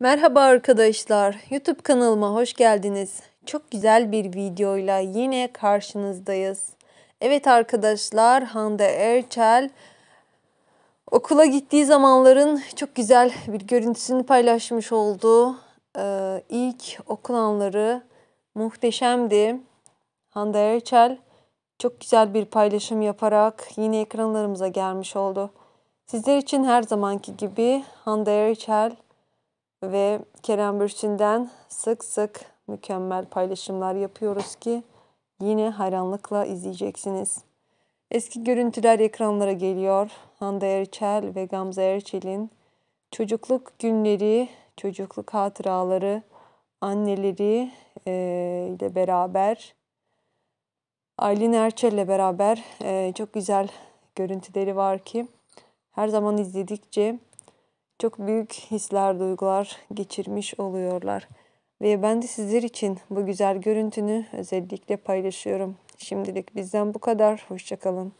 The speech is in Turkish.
Merhaba arkadaşlar, YouTube kanalıma hoş geldiniz. Çok güzel bir videoyla yine karşınızdayız. Evet arkadaşlar, Hande Erçel okula gittiği zamanların çok güzel bir görüntüsünü paylaşmış oldu. Ee, ilk okul anları muhteşemdi. Hande Erçel çok güzel bir paylaşım yaparak yine ekranlarımıza gelmiş oldu. Sizler için her zamanki gibi Hande Erçel ve Kerem Bürçin'den sık sık mükemmel paylaşımlar yapıyoruz ki yine hayranlıkla izleyeceksiniz. Eski görüntüler ekranlara geliyor. Hande Erçel ve Gamze Erçel'in çocukluk günleri, çocukluk hatıraları, anneleri e, ile beraber Aylin Erçel ile beraber e, çok güzel görüntüleri var ki her zaman izledikçe çok büyük hisler, duygular geçirmiş oluyorlar. Ve ben de sizler için bu güzel görüntünü özellikle paylaşıyorum. Şimdilik bizden bu kadar. Hoşçakalın.